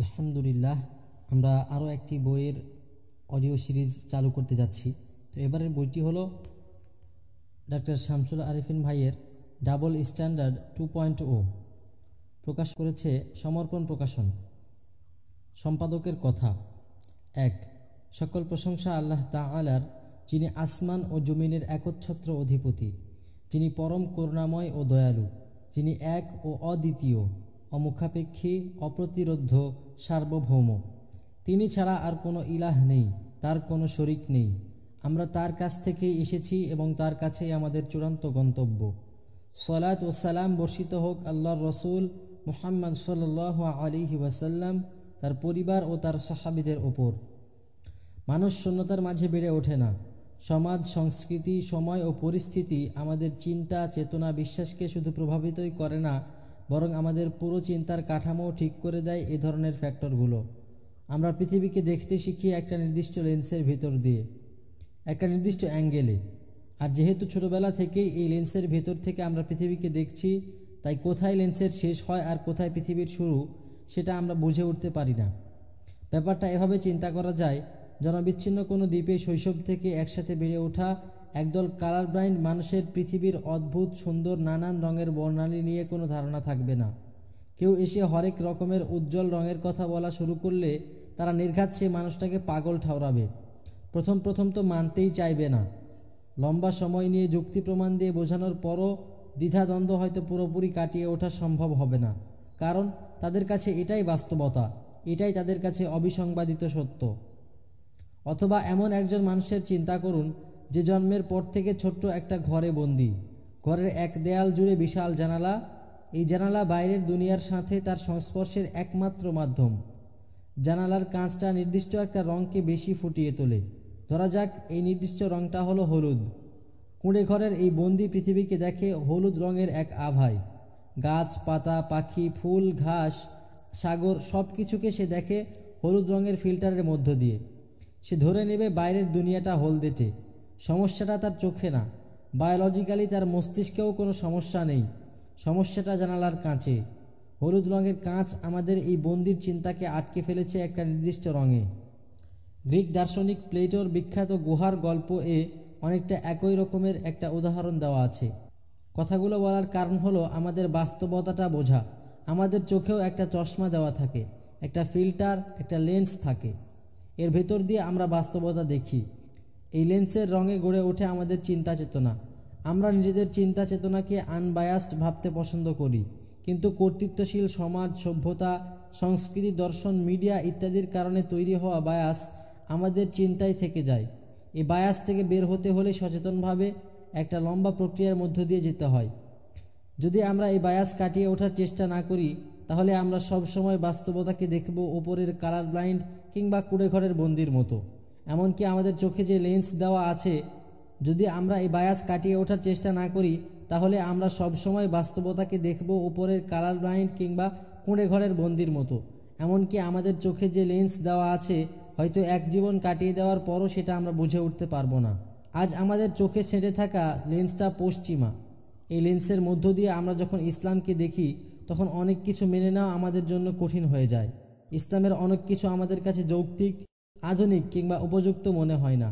আলহামদুলিল্লাহ আমরা আরও একটি বইয়ের অডিও সিরিজ চালু করতে যাচ্ছি তো এবারের বইটি হল ডাক্তার শামসুল আরিফিন ভাইয়ের double standard two point O প্রকাশ করেছে সমর্পণ প্রকাশন সম্পাদকের কথা এক সকল প্রশংসা আল্লাহ তা আলার যিনি আসমান ও জমিনের একচ্ছত্র অধিপতি যিনি পরম করুণাময় ও দয়ালু যিনি এক ও অদ্বিতীয় অমুখাপেক্ষী অপ্রতিরোধ সার্বভৌম তিনি ছাড়া আর কোনো ইলাহ নেই তার কোনো শরিক নেই আমরা তার কাছ থেকেই এসেছি এবং তার কাছেই আমাদের চূড়ান্ত গন্তব্য সলাত ও সালাম বর্ষিত হোক আল্লাহর রসুল মুহাম্মদ সাল আলী ওয়াসাল্লাম তার পরিবার ও তার সাহাবিদের ওপর মানুষ শূন্যতার মাঝে বেড়ে ওঠে না সমাজ সংস্কৃতি সময় ও পরিস্থিতি আমাদের চিন্তা চেতনা বিশ্বাসকে শুধু প্রভাবিতই করে না বরং আমাদের পুরো চিন্তার কাঠামো ঠিক করে দেয় এ ধরনের ফ্যাক্টরগুলো আমরা পৃথিবীকে দেখতে শিখি একটা নির্দিষ্ট লেন্সের ভেতর দিয়ে একটা নির্দিষ্ট অ্যাঙ্গেলে আর যেহেতু ছোটোবেলা থেকেই এই লেন্সের ভেতর থেকে আমরা পৃথিবীকে দেখছি তাই কোথায় লেন্সের শেষ হয় আর কোথায় পৃথিবীর শুরু সেটা আমরা বুঝে উঠতে পারি না ব্যাপারটা এভাবে চিন্তা করা যায় জনবিচ্ছিন্ন কোনো দ্বীপে শৈশব থেকে একসাথে বেড়ে ওঠা একদল কালার ব্লাইন্ড মানুষের পৃথিবীর অদ্ভুত সুন্দর নানান রঙের বর্ণালী নিয়ে কোনো ধারণা থাকবে না কেউ এসে হরেক রকমের উজ্জ্বল রঙের কথা বলা শুরু করলে তারা নির্ঘাত সেই মানুষটাকে পাগল ঠাউরাবে প্রথম প্রথম তো মানতেই চাইবে না লম্বা সময় নিয়ে যুক্তি প্রমাণ দিয়ে বোঝানোর পরও দ্বিধাদ্বন্দ্ব হয়তো পুরোপুরি কাটিয়ে ওঠা সম্ভব হবে না কারণ তাদের কাছে এটাই বাস্তবতা এটাই তাদের কাছে অবিসংবাদিত সত্য অথবা এমন একজন মানুষের চিন্তা করুন যে জন্মের পর থেকে ছোট্ট একটা ঘরে বন্দি ঘরের এক দেয়াল জুড়ে বিশাল জানালা এই জানালা বাইরের দুনিয়ার সাথে তার সংস্পর্শের একমাত্র মাধ্যম জানালার কাঁচটা নির্দিষ্ট একটা রঙকে বেশি ফুটিয়ে তোলে ধরা যাক এই নির্দিষ্ট রঙটা হলো হলুদ কুঁড়ে ঘরের এই বন্দি পৃথিবীকে দেখে হলুদ রঙের এক আভায় গাছ পাতা পাখি ফুল ঘাস সাগর সব কিছুকে সে দেখে হলুদ রঙের ফিল্টারের মধ্য দিয়ে সে ধরে নেবে বাইরের দুনিয়াটা হলদেটে সমস্যাটা তার চোখে না বায়োলজিক্যালি তার মস্তিষ্কেও কোনো সমস্যা নেই সমস্যাটা জানালার কাঁচে হলুদ রঙের কাঁচ আমাদের এই বন্দির চিন্তাকে আটকে ফেলেছে একটা নির্দিষ্ট রঙে গ্রিক দার্শনিক প্লেটোর বিখ্যাত গুহার গল্প এ অনেকটা একই রকমের একটা উদাহরণ দেওয়া আছে কথাগুলো বলার কারণ হলো আমাদের বাস্তবতাটা বোঝা আমাদের চোখেও একটা চশমা দেওয়া থাকে একটা ফিল্টার একটা লেন্স থাকে এর ভেতর দিয়ে আমরা বাস্তবতা দেখি এই লেন্সের রঙে গড়ে ওঠে আমাদের চিন্তা চেতনা আমরা নিজেদের চিন্তা চেতনাকে আনবায়াসড ভাবতে পছন্দ করি কিন্তু কর্তৃত্বশীল সমাজ সভ্যতা সংস্কৃতি দর্শন মিডিয়া ইত্যাদির কারণে তৈরি হওয়া বায়াস আমাদের চিন্তায় থেকে যায় এই বায়াস থেকে বের হতে হলে সচেতনভাবে একটা লম্বা প্রক্রিয়ার মধ্য দিয়ে যেতে হয় যদি আমরা এই বায়াস কাটিয়ে ওঠার চেষ্টা না করি তাহলে আমরা সবসময় বাস্তবতাকে দেখব ওপরের কালার ব্লাইন্ড কিংবা কুড়ে ঘরের বন্দির মতো এমনকি আমাদের চোখে যে লেন্স দেওয়া আছে যদি আমরা এই বায়াস কাটিয়ে ওঠার চেষ্টা না করি তাহলে আমরা সবসময় বাস্তবতাকে দেখব উপরের কালার ব্লাইন্ড কিংবা কুঁড়ে ঘরের বন্দির মতো এমনকি আমাদের চোখে যে লেন্স দেওয়া আছে হয়তো এক জীবন কাটিয়ে দেওয়ার পরও সেটা আমরা বুঝে উঠতে পারবো না আজ আমাদের চোখে সেঁটে থাকা লেন্সটা পশ্চিমা এই লেন্সের মধ্য দিয়ে আমরা যখন ইসলামকে দেখি তখন অনেক কিছু মেনে নেওয়া আমাদের জন্য কঠিন হয়ে যায় ইসলামের অনেক কিছু আমাদের কাছে যৌক্তিক আধুনিক কিংবা উপযুক্ত মনে হয় না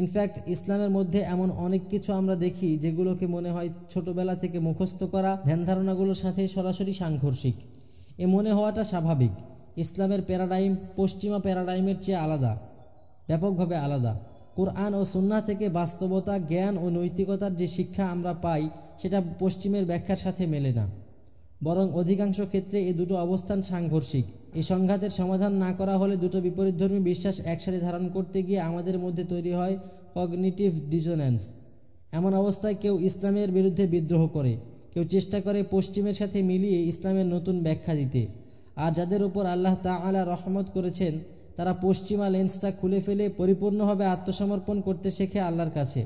ইনফ্যাক্ট ইসলামের মধ্যে এমন অনেক কিছু আমরা দেখি যেগুলোকে মনে হয় ছোটবেলা থেকে মুখস্থ করা ধ্যান ধারণাগুলোর সাথে সরাসরি সাংঘর্ষিক এ মনে হওয়াটা স্বাভাবিক ইসলামের প্যারাডাইম পশ্চিমা প্যারাডাইমের চেয়ে আলাদা ব্যাপকভাবে আলাদা কোরআন ও সন্না থেকে বাস্তবতা জ্ঞান ও নৈতিকতার যে শিক্ষা আমরা পাই সেটা পশ্চিমের ব্যাখ্যার সাথে মেলে না বরং অধিকাংশ ক্ষেত্রে এ দুটো অবস্থান সাংঘর্ষিক এই সংঘাতের সমাধান না করা হলে দুটো বিপরীতধর্মী বিশ্বাস একসাথে ধারণ করতে গিয়ে আমাদের মধ্যে তৈরি হয় কগনিটিভ ডিজোন্যান্স এমন অবস্থায় কেউ ইসলামের বিরুদ্ধে বিদ্রোহ করে কেউ চেষ্টা করে পশ্চিমের সাথে মিলিয়ে ইসলামের নতুন ব্যাখ্যা দিতে আর যাদের উপর আল্লাহ তা আলা রহমত করেছেন তারা পশ্চিমা লেন্সটা খুলে ফেলে পরিপূর্ণভাবে আত্মসমর্পণ করতে শেখে আল্লাহর কাছে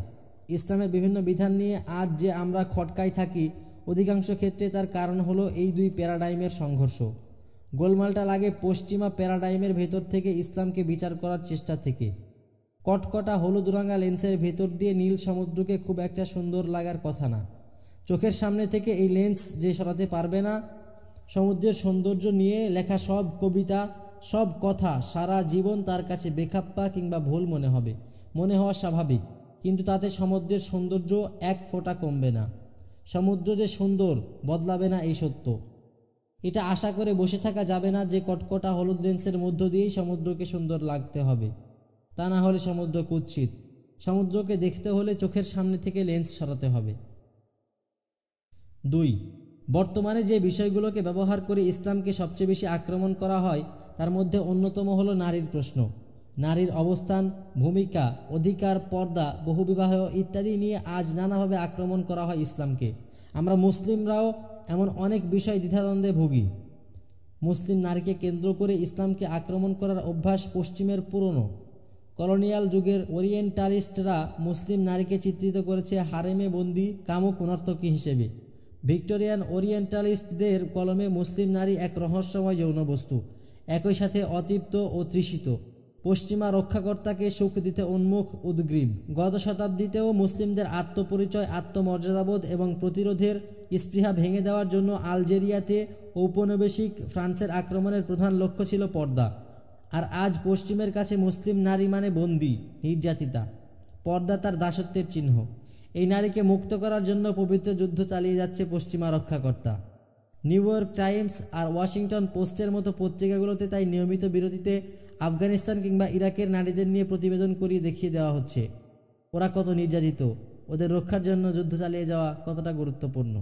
ইসলামের বিভিন্ন বিধান নিয়ে আজ যে আমরা খটকায় থাকি অধিকাংশ ক্ষেত্রে তার কারণ হলো এই দুই প্যারাডাইমের সংঘর্ষ গোলমালটা লাগে পশ্চিমা প্যারাডাইমের ভেতর থেকে ইসলামকে বিচার করার চেষ্টা থেকে কটকটা হলুদরাঙা লেন্সের ভেতর দিয়ে নীল সমুদ্রকে খুব একটা সুন্দর লাগার কথা না চোখের সামনে থেকে এই লেন্স যে সরাতে পারবে না সমুদ্রের সৌন্দর্য নিয়ে লেখা সব কবিতা সব কথা সারা জীবন তার কাছে বেখাপ্পা কিংবা ভুল মনে হবে মনে হওয়া স্বাভাবিক কিন্তু তাতে সমুদ্রের সৌন্দর্য এক ফোঁটা কমবে না সমুদ্র যে সুন্দর বদলাবে না এই সত্য এটা আশা করে বসে থাকা যাবে না যে কটকটা হলুদ লেন্সের মধ্য দিয়েই সমুদ্রকে সুন্দর লাগতে হবে তা না হলে সমুদ্র কুচ্ছিত সমুদ্রকে দেখতে হলে চোখের সামনে থেকে লেন্স সরাতে হবে দুই বর্তমানে যে বিষয়গুলোকে ব্যবহার করে ইসলামকে সবচেয়ে বেশি আক্রমণ করা হয় তার মধ্যে অন্যতম হলো নারীর প্রশ্ন নারীর অবস্থান ভূমিকা অধিকার পর্দা বহুবিবাহ ইত্যাদি নিয়ে আজ নানাভাবে আক্রমণ করা হয় ইসলামকে আমরা মুসলিমরাও এমন অনেক বিষয় দ্বিধাদ্বন্দ্বে ভুগি মুসলিম নারীকে কেন্দ্র করে ইসলামকে আক্রমণ করার অভ্যাস পশ্চিমের পুরনো কলোনিয়াল যুগের ওরিয়েন্টালিস্টরা মুসলিম নারীকে চিত্রিত করেছে হারেমে বন্দি কামুক নর্তকী হিসেবে ভিক্টোরিয়ান ওরিয়েন্টালিস্টদের কলমে মুসলিম নারী এক রহস্যময় যৌন বস্তু একই সাথে অতৃপ্ত ও তৃষিত পশ্চিমা রক্ষাকর্তাকে সুখ দিতে উন্মুখ উদ্গ্রীব গত শতাব্দীতেও মুসলিমদের আত্মপরিচয় আত্মমর্যাদাবোধ এবং প্রতিরোধের স্পৃহা ভেঙে দেওয়ার জন্য আলজেরিয়াতে ঔপনিবেশিক ফ্রান্সের আক্রমণের প্রধান লক্ষ্য ছিল পর্দা আর আজ পশ্চিমের কাছে মুসলিম নারী মানে বন্দি নির্যাতিতা পর্দা তার দাসত্বের চিহ্ন এই নারীকে মুক্ত করার জন্য পবিত্র যুদ্ধ চালিয়ে যাচ্ছে পশ্চিমা রক্ষাকর্তা নিউ ইয়র্ক টাইমস আর ওয়াশিংটন পোস্টের মতো পত্রিকাগুলোতে তাই নিয়মিত বিরতিতে আফগানিস্তান কিংবা ইরাকের নারীদের নিয়ে প্রতিবেদন করিয়ে দেখিয়ে দেওয়া হচ্ছে ওরা কত নির্যাতিত ওদের রক্ষার জন্য যুদ্ধ চালিয়ে যাওয়া কতটা গুরুত্বপূর্ণ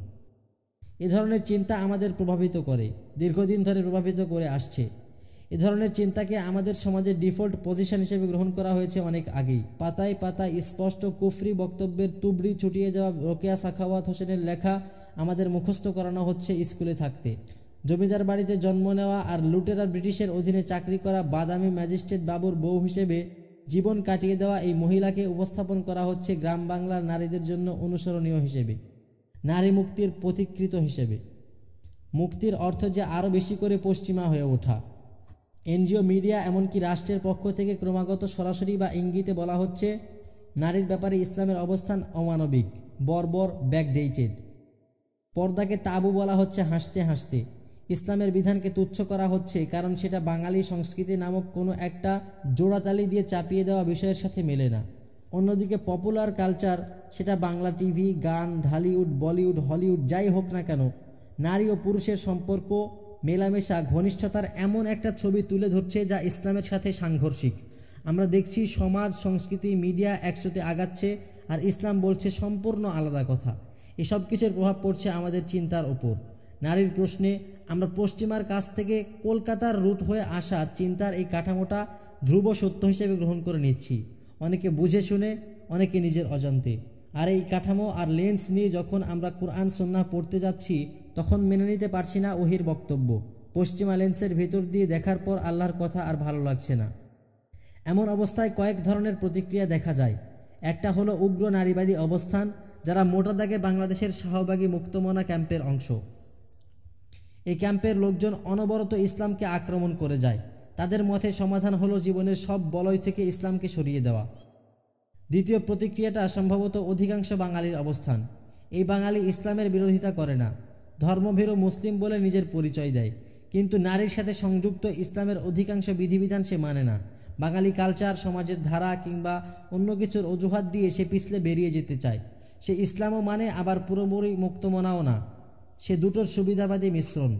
এ ধরনের চিন্তা আমাদের প্রভাবিত করে দীর্ঘদিন ধরে প্রভাবিত করে আসছে এ ধরনের চিন্তাকে আমাদের সমাজে ডিফল্ট পজিশন হিসেবে গ্রহণ করা হয়েছে অনেক আগেই পাতায় পাতায় স্পষ্ট কুফরি বক্তব্যের তুবড়ি ছুটিয়ে যাওয়া রোকেয়া সাখাওয়াত হোসেনের লেখা আমাদের মুখস্থ করানো হচ্ছে স্কুলে থাকতে জমিদার বাড়িতে জন্ম নেওয়া আর লুটেরা ব্রিটিশের অধীনে চাকরি করা বাদামি ম্যাজিস্ট্রেট বাবুর বউ হিসেবে জীবন কাটিয়ে দেওয়া এই মহিলাকে উপস্থাপন করা হচ্ছে গ্রাম বাংলার নারীদের জন্য অনুসরণীয় হিসেবে নারী মুক্তির প্রতিকৃত হিসেবে মুক্তির অর্থ যে আরও বেশি করে পশ্চিমা হয়ে ওঠা এনজিও মিডিয়া এমনকি রাষ্ট্রের পক্ষ থেকে ক্রমাগত সরাসরি বা ইঙ্গিতে বলা হচ্ছে নারীর ব্যাপারে ইসলামের অবস্থান অমানবিক বর্বর ব্যাকডেইটেড পর্দাকে তাবু বলা হচ্ছে হাসতে হাসতে ইসলামের বিধানকে তুচ্ছ করা হচ্ছে কারণ সেটা বাঙালি সংস্কৃতি নামক কোনো একটা জোড়াতালি দিয়ে চাপিয়ে দেওয়া বিষয়ের সাথে মেলে না অন্যদিকে পপুলার কালচার সেটা বাংলা টিভি গান ঢালিউড বলিউড হলিউড যাই হোক না কেন নারী ও পুরুষের সম্পর্ক মেলামেশা ঘনিষ্ঠতার এমন একটা ছবি তুলে ধরছে যা ইসলামের সাথে সাংঘর্ষিক আমরা দেখছি সমাজ সংস্কৃতি মিডিয়া একসাথে আগাচ্ছে আর ইসলাম বলছে সম্পূর্ণ আলাদা কথা এসব কিছুর প্রভাব পড়ছে আমাদের চিন্তার ওপর নারীর প্রশ্নে আমরা পশ্চিমার কাছ থেকে কলকাতার রুট হয়ে আসা চিন্তার এই কাঠামোটা ধ্রুব সত্য হিসেবে গ্রহণ করে নিচ্ছি অনেকে বুঝে শুনে অনেকে নিজের অজান্তে আর এই কাঠামো আর লেন্স নিয়ে যখন আমরা কোরআন সন্না পড়তে যাচ্ছি তখন মেনে নিতে পারছি না ওহির বক্তব্য পশ্চিমা লেন্সের ভেতর দিয়ে দেখার পর আল্লাহর কথা আর ভালো লাগছে না এমন অবস্থায় কয়েক ধরনের প্রতিক্রিয়া দেখা যায় একটা হলো উগ্র নারীবাদী অবস্থান যারা মোটা দাগে বাংলাদেশের সহভাগী মুক্তমনা ক্যাম্পের অংশ এই ক্যাম্পের লোকজন অনবরত ইসলামকে আক্রমণ করে যায় তাদের মতে সমাধান হলো জীবনের সব বলয় থেকে ইসলামকে সরিয়ে দেওয়া দ্বিতীয় প্রতিক্রিয়াটা সম্ভবত অধিকাংশ বাঙালির অবস্থান এই বাঙালি ইসলামের বিরোধিতা করে না ধর্মভীরু মুসলিম বলে নিজের পরিচয় দেয় কিন্তু নারীর সাথে সংযুক্ত ইসলামের অধিকাংশ বিধিবিধান সে মানে না বাঙালি কালচার সমাজের ধারা কিংবা অন্য কিছুর অজুহাত দিয়ে সে পিছলে বেরিয়ে যেতে চায় সে ইসলামও মানে আবার পুরোপুরি মুক্তমনাও না সে দুটোর সুবিধাবাদী মিশ্রণ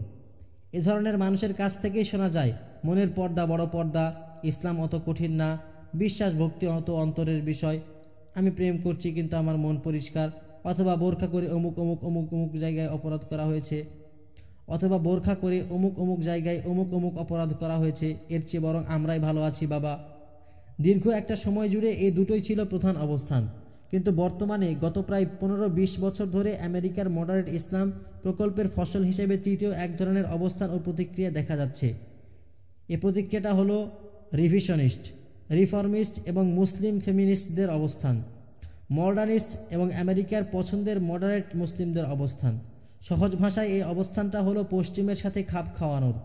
এ ধরনের মানুষের কাছ থেকেই শোনা যায় মনের পর্দা বড় পর্দা ইসলাম অত কঠিন না বিশ্বাস ভক্তি অত অন্তরের বিষয় আমি প্রেম করছি কিন্তু আমার মন পরিষ্কার অথবা বোরখা করে অমুক অমুক অমুক অমুক জায়গায় অপরাধ করা হয়েছে অথবা বোরখা করে অমুক অমুক জায়গায় অমুক অমুক অপরাধ করা হয়েছে এর চেয়ে বরং আমরাই ভালো আছি বাবা দীর্ঘ একটা সময় জুড়ে এই দুটোই ছিল প্রধান অবস্থান কিন্তু বর্তমানে গত প্রায় পনেরো বিশ বছর ধরে আমেরিকার মডারেট ইসলাম প্রকল্পের ফসল হিসেবে তৃতীয় এক ধরনের অবস্থান ও প্রতিক্রিয়া দেখা যাচ্ছে এ প্রতিক্রিয়াটা হলো রিভিশনিস্ট রিফর্মিস্ট এবং মুসলিম ফেমিনিস্টদের অবস্থান মডার্নিস্ট এবং আমেরিকার পছন্দের মডারেট মুসলিমদের অবস্থান সহজ ভাষায় এই অবস্থানটা হলো পশ্চিমের সাথে খাপ খাওয়ানোর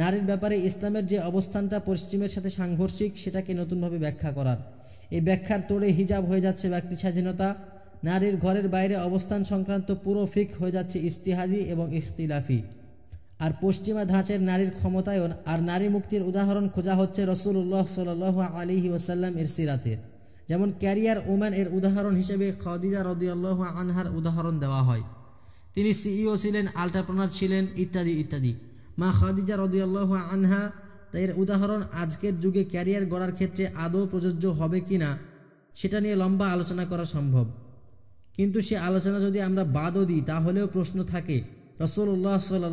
নারীর ব্যাপারে ইসলামের যে অবস্থানটা পশ্চিমের সাথে সাংঘর্ষিক সেটাকে নতুনভাবে ব্যাখ্যা করার এই ব্যাখ্যার তোড়ে হিজাব হয়ে যাচ্ছে ব্যক্তি স্বাধীনতা নারীর ঘরের বাইরে অবস্থান সংক্রান্ত পুরো ফিক হয়ে যাচ্ছে ইস্তিহাদি এবং ইখতিলাফি আর পশ্চিমা ধাঁচের নারীর ক্ষমতায়ন আর নারী মুক্তির উদাহরণ খোঁজা হচ্ছে রসুল্লাহ সাল আলী ওসাল্লাম এর সিরাতের যেমন ক্যারিয়ার ওম্যান এর উদাহরণ হিসেবে খদিজা রদিয়াল্লাহ আনহার উদাহরণ দেওয়া হয় তিনি সিইও ছিলেন আল্টাপ্রনার ছিলেন ইত্যাদি ইত্যাদি মা খাদিজা রদিয়াল্লাহ আনহা তাই এর উদাহরণ আজকের যুগে ক্যারিয়ার গড়ার ক্ষেত্রে আদৌ প্রযোজ্য হবে কি না সেটা নিয়ে লম্বা আলোচনা করা সম্ভব কিন্তু সে আলোচনা যদি আমরা বাদও দিই তাহলেও প্রশ্ন থাকে রসুল্লাহ সাল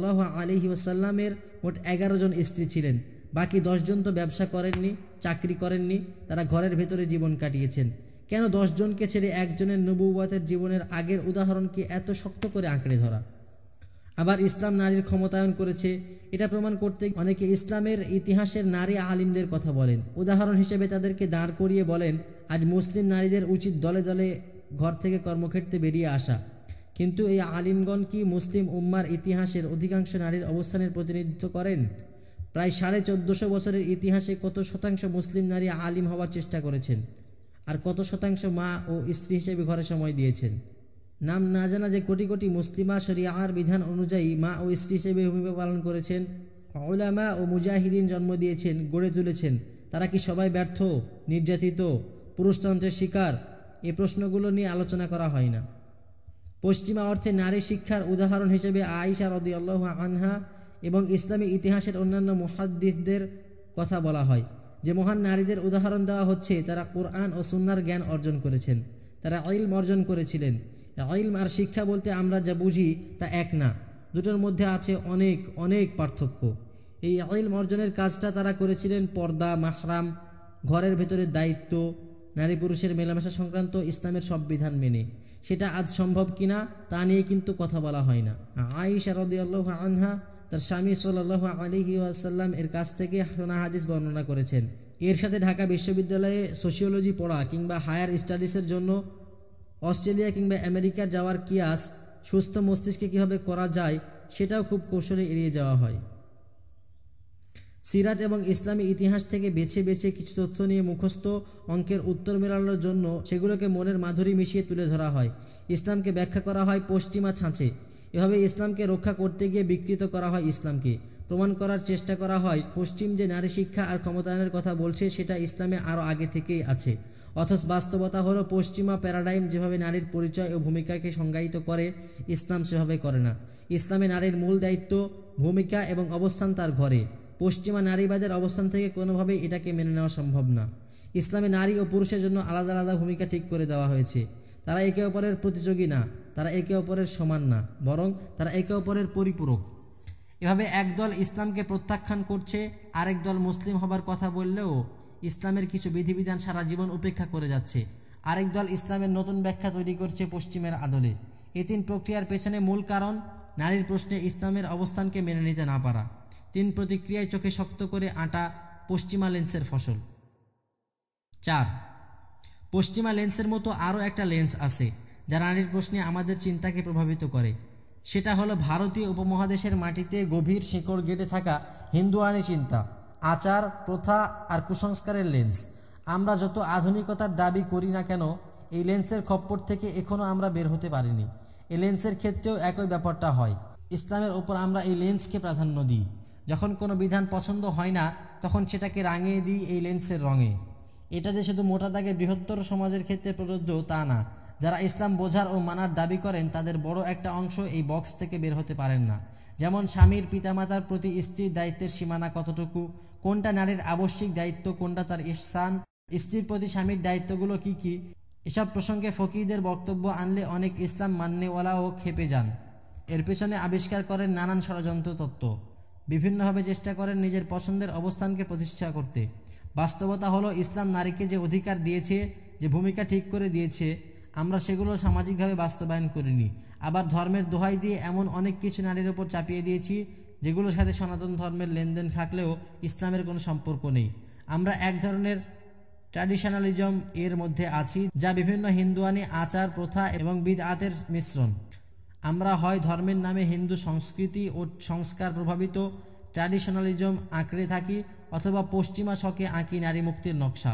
আলি ওসাল্লামের মোট এগারো জন স্ত্রী ছিলেন বাকি দশজন তো ব্যবসা করেননি চাকরি করেননি তারা ঘরের ভেতরে জীবন কাটিয়েছেন কেন দশজনকে ছেড়ে একজনের নবুবাতের জীবনের আগের উদাহরণকে এত শক্ত করে আঁকড়ে ধরা আবার ইসলাম নারীর ক্ষমতায়ন করেছে এটা প্রমাণ করতে অনেকে ইসলামের ইতিহাসের নারী আলিমদের কথা বলেন উদাহরণ হিসেবে তাদেরকে দাঁড় করিয়ে বলেন আজ মুসলিম নারীদের উচিত দলে দলে ঘর থেকে কর্মক্ষেত্রে বেরিয়ে আসা কিন্তু এই আলিমগণ কি মুসলিম উম্মার ইতিহাসের অধিকাংশ নারীর অবস্থানের প্রতিনিধিত্ব করেন প্রায় সাড়ে চোদ্দশো বছরের ইতিহাসে কত শতাংশ মুসলিম নারী আলিম হওয়ার চেষ্টা করেছেন আর কত শতাংশ মা ও স্ত্রী হিসেবে ঘরে সময় দিয়েছেন নাম না জানা যে কোটি কোটি মুসলিমা শরিয়ার বিধান অনুযায়ী মা ও স্ত্রী হিসেবে ভূমিকা পালন করেছেন ওলামা ও মুজাহিদিন জন্ম দিয়েছেন গড়ে তুলেছেন তারা কি সবাই ব্যর্থ নির্যাতিত পুরুষতন্ত্রের শিকার এ প্রশ্নগুলো নিয়ে আলোচনা করা হয় না পশ্চিমা অর্থে নারী শিক্ষার উদাহরণ হিসেবে আয়েশা রদি আল্লাহ আনহা এবং ইসলামী ইতিহাসের অন্যান্য মুহাদ্দিসদের কথা বলা হয় যে মহান নারীদের উদাহরণ দেওয়া হচ্ছে তারা কোরআন ও সুন্নার জ্ঞান অর্জন করেছেন তারা ইলম অর্জন করেছিলেন ইলম আর শিক্ষা বলতে আমরা যা বুঝি তা এক না দুটোর মধ্যে আছে অনেক অনেক পার্থক্য এই ইলম অর্জনের কাজটা তারা করেছিলেন পর্দা মাহরাম ঘরের ভেতরে দায়িত্ব নারী পুরুষের মেলামেশা সংক্রান্ত ইসলামের সব বিধান মেনে সেটা আজ সম্ভব কিনা তা নিয়ে কিন্তু কথা বলা হয় না আয়েশা রদিয়াল্লাহ আনহা তার স্বামী সোল্লাহ আলী আসাল্লাম এর কাছ থেকে সোনা হাদিস বর্ণনা করেছেন এর সাথে ঢাকা বিশ্ববিদ্যালয়ে সোশিওলজি পড়া কিংবা হায়ার স্টাডিজের জন্য অস্ট্রেলিয়া কিংবা আমেরিকা যাওয়ার কিয়াস সুস্থ মস্তিষ্কে কিভাবে করা যায় সেটাও খুব কৌশলে এড়িয়ে যাওয়া হয় সিরাত এবং ইসলামী ইতিহাস থেকে বেছে বেছে কিছু তথ্য নিয়ে মুখস্থ অঙ্কের উত্তর মেলানোর জন্য সেগুলোকে মনের মাধুরী মিশিয়ে তুলে ধরা হয় ইসলামকে ব্যাখ্যা করা হয় পশ্চিমা ছাঁচে এভাবে ইসলামকে রক্ষা করতে গিয়ে বিকৃত করা হয় ইসলামকে প্রমাণ করার চেষ্টা করা হয় পশ্চিম যে নারী শিক্ষা আর ক্ষমতায়নের কথা বলছে সেটা ইসলামে আরও আগে থেকেই আছে অথচ বাস্তবতা হলো পশ্চিমা প্যারাডাইম যেভাবে নারীর পরিচয় ও ভূমিকাকে সংজ্ঞায়িত করে ইসলাম সেভাবে করে না ইসলামে নারীর মূল দায়িত্ব ভূমিকা এবং অবস্থান তার ঘরে পশ্চিমা নারীবাদের অবস্থান থেকে কোনোভাবেই এটাকে মেনে নেওয়া সম্ভব না ইসলামে নারী ও পুরুষের জন্য আলাদা আলাদা ভূমিকা ঠিক করে দেওয়া হয়েছে তারা একে অপরের প্রতিযোগী না তারা একে অপরের সমান না বরং তারা একে অপরের পরিপূরক এভাবে একদল ইসলামকে প্রত্যাখ্যান করছে আরেক দল মুসলিম হবার কথা বললেও ইসলামের কিছু বিধিবিধান সারা জীবন উপেক্ষা করে যাচ্ছে আরেক দল ইসলামের নতুন ব্যাখ্যা তৈরি করছে পশ্চিমের আদলে এ তিন প্রক্রিয়ার পেছনে মূল কারণ নারীর প্রশ্নে ইসলামের অবস্থানকে মেনে নিতে না পারা তিন প্রতিক্রিয়ায় চোখে শক্ত করে আটা পশ্চিমা লেন্সের ফসল চার পশ্চিমা লেন্সের মতো আরও একটা লেন্স আছে যা নারীর প্রশ্নে আমাদের চিন্তাকে প্রভাবিত করে সেটা হলো ভারতীয় উপমহাদেশের মাটিতে গভীর শেকড় গেঁটে থাকা হিন্দুয়ানি চিন্তা আচার প্রথা আর কুসংস্কারের লেন্স আমরা যত আধুনিকতার দাবি করি না কেন এই লেন্সের খপ্পর থেকে এখনও আমরা বের হতে পারিনি এই লেন্সের ক্ষেত্রেও একই ব্যাপারটা হয় ইসলামের ওপর আমরা এই লেন্সকে প্রাধান্য দিই যখন কোনো বিধান পছন্দ হয় না তখন সেটাকে রাঙিয়ে দিই এই লেন্সের রঙে এটা যে শুধু মোটা দাগে বৃহত্তর সমাজের ক্ষেত্রে প্রযোজ্য তা না যারা ইসলাম বোঝার ও মানার দাবি করেন তাদের বড় একটা অংশ এই বক্স থেকে বের হতে পারেন না যেমন স্বামীর পিতামাতার প্রতি স্ত্রীর দায়িত্বের সীমানা কতটুকু কোনটা নারীর আবশ্যিক দায়িত্ব কোনটা তার ইহসান স্ত্রীর প্রতি স্বামীর দায়িত্বগুলো কি কি এসব প্রসঙ্গে ফকিরদের বক্তব্য আনলে অনেক ইসলাম মান্যওয়ালাও খেপে যান এর পেছনে আবিষ্কার করেন নানান ষড়যন্ত্র তত্ত্ব বিভিন্নভাবে চেষ্টা করেন নিজের পছন্দের অবস্থানকে প্রতিষ্ঠা করতে বাস্তবতা হলো ইসলাম নারীকে যে অধিকার দিয়েছে যে ভূমিকা ঠিক করে দিয়েছে আমরা সেগুলো সামাজিকভাবে বাস্তবায়ন করিনি আবার ধর্মের দোহাই দিয়ে এমন অনেক কিছু নারীর ওপর চাপিয়ে দিয়েছি যেগুলোর সাথে সনাতন ধর্মের লেনদেন থাকলেও ইসলামের কোনো সম্পর্ক নেই আমরা এক ধরনের ট্র্যাডিশনালিজম এর মধ্যে আছি যা বিভিন্ন হিন্দুয়ানি আচার প্রথা এবং বিদ আতের মিশ্রণ আমরা হয় ধর্মের নামে হিন্দু সংস্কৃতি ও সংস্কার প্রভাবিত ট্র্যাডিশনালিজম আঁকড়ে থাকি অথবা পশ্চিমা শখে আঁকি নারী মুক্তির নকশা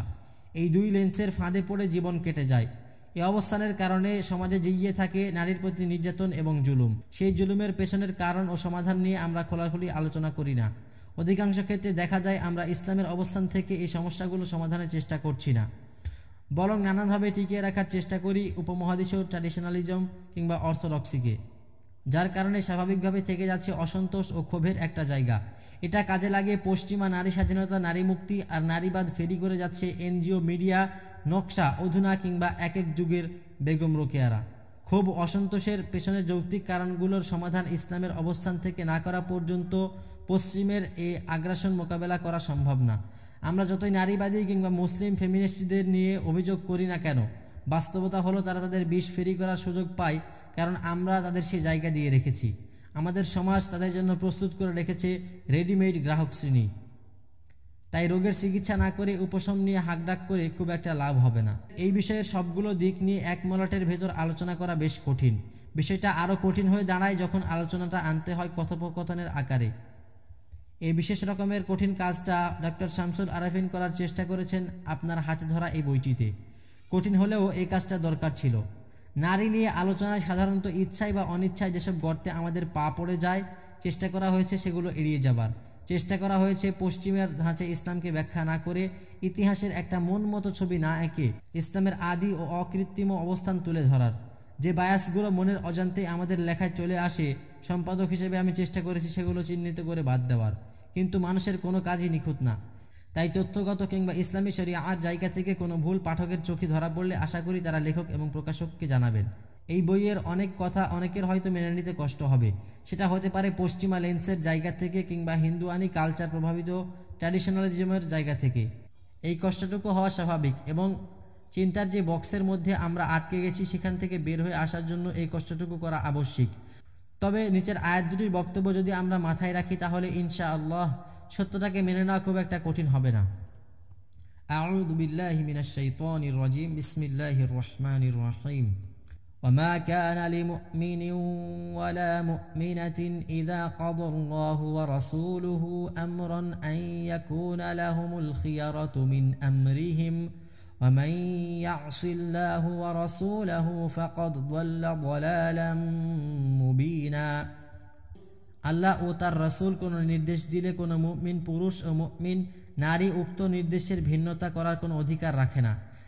এই দুই লেন্সের ফাঁদে পড়ে জীবন কেটে যায় এ অবস্থানের কারণে সমাজে জিগিয়ে থাকে নারীর প্রতি নির্যাতন এবং জুলুম সেই জুলুমের পেছনের কারণ ও সমাধান নিয়ে আমরা খোলাখুলি আলোচনা করি না অধিকাংশ ক্ষেত্রে দেখা যায় আমরা ইসলামের অবস্থান থেকে এই সমস্যাগুলো সমাধানের চেষ্টা করছি না বরং নানানভাবে টিকিয়ে রাখার চেষ্টা করি উপমহাদেশীয় ট্র্যাডিশনালিজম কিংবা অর্থোডক্সিকে যার কারণে স্বাভাবিকভাবে থেকে যাচ্ছে অসন্তোষ ও ক্ষোভের একটা জায়গা এটা কাজে লাগে পশ্চিমা নারী স্বাধীনতা নারী মুক্তি আর নারীবাদ ফেরি করে যাচ্ছে এনজিও মিডিয়া নকশা অধুনা কিংবা এক এক যুগের বেগম রোকেয়ারা ক্ষোভ অসন্তোষের পেছনে যৌক্তিক কারণগুলোর সমাধান ইসলামের অবস্থান থেকে না করা পর্যন্ত পশ্চিমের এই আগ্রাসন মোকাবেলা করা সম্ভব না আমরা যতই নারীবাদী কিংবা মুসলিম ফেমিনিস্টদের নিয়ে অভিযোগ করি না কেন বাস্তবতা হলো তারা তাদের বিষ ফেরি করার সুযোগ পায় কারণ আমরা তাদের সেই জায়গা দিয়ে রেখেছি আমাদের সমাজ তাদের জন্য প্রস্তুত করে রেখেছে রেডিমেড গ্রাহক শ্রেণী তাই রোগের চিকিৎসা না করে উপশম নিয়ে হাঁকডাক করে খুব একটা লাভ হবে না এই বিষয়ের সবগুলো দিক নিয়ে এক মলাটের ভেতর আলোচনা করা বেশ কঠিন বিষয়টা আরও কঠিন হয়ে দাঁড়ায় যখন আলোচনাটা আনতে হয় কথোপকথনের আকারে এই বিশেষ রকমের কঠিন কাজটা ডক্টর শামসুল আরাফিন করার চেষ্টা করেছেন আপনার হাতে ধরা এই বইটিতে কঠিন হলেও এই কাজটা দরকার ছিল নারী নিয়ে আলোচনায় সাধারণত ইচ্ছায় বা অনিচ্ছায় যেসব গর্তে আমাদের পা পড়ে যায় চেষ্টা করা হয়েছে সেগুলো এড়িয়ে যাবার চেষ্টা করা হয়েছে পশ্চিমের ধাঁচে ইসলামকে ব্যাখ্যা না করে ইতিহাসের একটা মন মতো ছবি না এঁকে ইসলামের আদি ও অকৃত্রিম অবস্থান তুলে ধরার যে বায়াসগুলো মনের অজান্তে আমাদের লেখায় চলে আসে সম্পাদক হিসেবে আমি চেষ্টা করেছি সেগুলো চিহ্নিত করে বাদ দেওয়ার কিন্তু মানুষের কোনো কাজই নিখুঁত না তাই তথ্যগত কিংবা ইসলামী শরিয়া আর জায়গা থেকে কোনো ভুল পাঠকের চোখে ধরা পড়লে আশা করি তারা লেখক এবং প্রকাশককে জানাবেন এই বইয়ের অনেক কথা অনেকের হয়তো মেনে নিতে কষ্ট হবে সেটা হতে পারে পশ্চিমা লেন্সের জায়গা থেকে কিংবা হিন্দুয়ানি কালচার প্রভাবিত ট্র্যাডিশনালিজমের জায়গা থেকে এই কষ্টটুকু হওয়া স্বাভাবিক এবং চিন্তার যে বক্সের মধ্যে আমরা আটকে গেছি সেখান থেকে বের হয়ে আসার জন্য এই কষ্টটুকু করা আবশ্যিক তবে নিচের আয়াত দুটির বক্তব্য যদি আমরা মাথায় রাখি তাহলে ইনশা আল্লাহ সত্যটাকে মেনে নেওয়া খুব একটা কঠিন হবে না আউদুবিল্লাহ মিনাশ শাইতানির রাজিম বিসমিল্লাহির রহমানির রহিম وما كان لمؤمن ولا مؤمنة إذا قضى الله ورسوله أمرا أن يكون لهم الخيرة من أمرهم ومن يعص الله ورسوله فقد ضل ضلالا مبينا আল্লাহ ও তার রসুল কোনো নির্দেশ দিলে কোনো মুমিন পুরুষ ও মুমিন নারী উক্ত নির্দেশের ভিন্নতা করার কোনো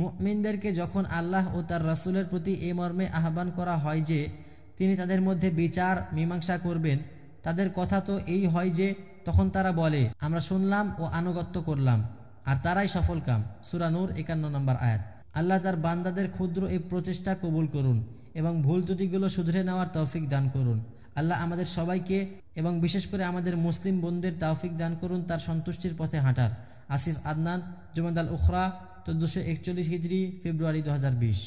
মুমিনদেরকে যখন আল্লাহ ও তার রাসুলের প্রতি এ মর্মে আহ্বান করা হয় যে তিনি তাদের মধ্যে বিচার মীমাংসা করবেন তাদের কথা তো এই হয় যে তখন তারা বলে আমরা শুনলাম ও আনুগত্য করলাম আর তারাই সফল কাম সুরানুর একান্ন নম্বর আয়াত আল্লাহ তার বান্দাদের ক্ষুদ্র এই প্রচেষ্টা কবুল করুন এবং ভুল ত্রুটিগুলো শুধরে নেওয়ার তৌফিক দান করুন আল্লাহ আমাদের সবাইকে এবং বিশেষ করে আমাদের মুসলিম বোনদের তৌফিক দান করুন তার সন্তুষ্টির পথে হাঁটার আসিফ আদনান জুমাদাল উখরা চোদ্দোশো একচল্লিশ হিজড়ি ফেব্রুয়ারি দু হাজার বিশ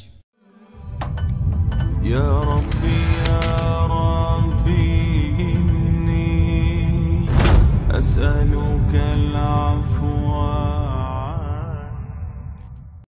أسألك العفو